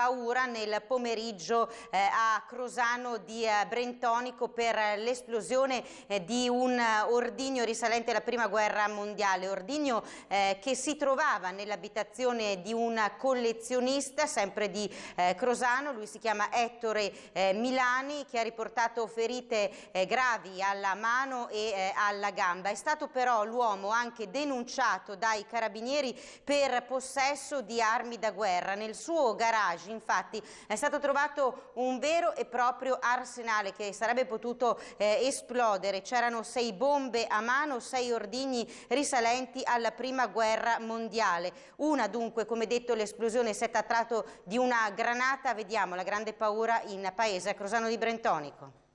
paura nel pomeriggio eh, a Crosano di eh, Brentonico per l'esplosione eh, di un ordigno risalente alla prima guerra mondiale, ordigno eh, che si trovava nell'abitazione di un collezionista sempre di Crosano, lui si chiama Ettore Milani che ha riportato ferite gravi alla mano e alla gamba. È stato però l'uomo anche denunciato dai carabinieri per possesso di armi da guerra. Nel suo garage ostaggi. Infatti è stato trovato un vero e proprio arsenale che sarebbe potuto eh, esplodere. C'erano sei bombe a mano, sei ordigni risalenti alla prima guerra mondiale. Una dunque, come detto, l'esplosione si è trattato di una granata, vediamo la grande paura in paese a Crosano di Brentonico.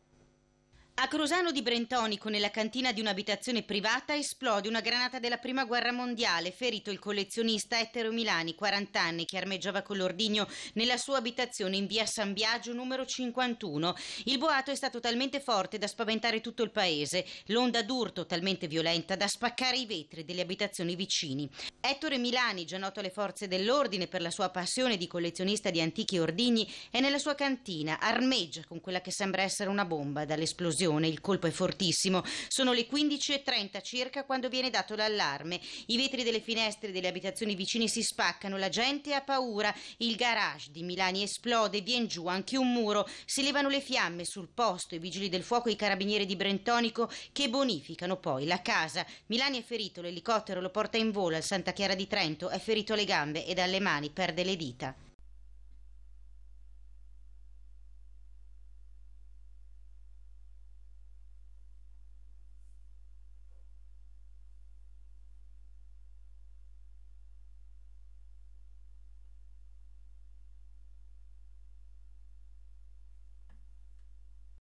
A Crosano di Brentonico, nella cantina di un'abitazione privata, esplode una granata della Prima Guerra Mondiale, ferito il collezionista Ettero Milani, 40 anni, che armeggiava con l'ordigno nella sua abitazione in via San Biagio numero 51. Il boato è stato talmente forte da spaventare tutto il paese, l'onda d'urto talmente violenta da spaccare i vetri delle abitazioni vicini. Ettore Milani, già noto alle forze dell'ordine per la sua passione di collezionista di antichi ordigni, è nella sua cantina, armeggia con quella che sembra essere una bomba dall'esplosione esplosione. Il colpo è fortissimo. Sono le 15.30 circa quando viene dato l'allarme. I vetri delle finestre delle abitazioni vicine si spaccano, la gente ha paura. Il garage di Milani esplode, viene giù anche un muro. Si levano le fiamme sul posto, i vigili del fuoco e i carabinieri di Brentonico che bonificano poi la casa. Milani è ferito, l'elicottero lo porta in volo al Santa Chiara di Trento, è ferito alle gambe e dalle mani, perde le dita.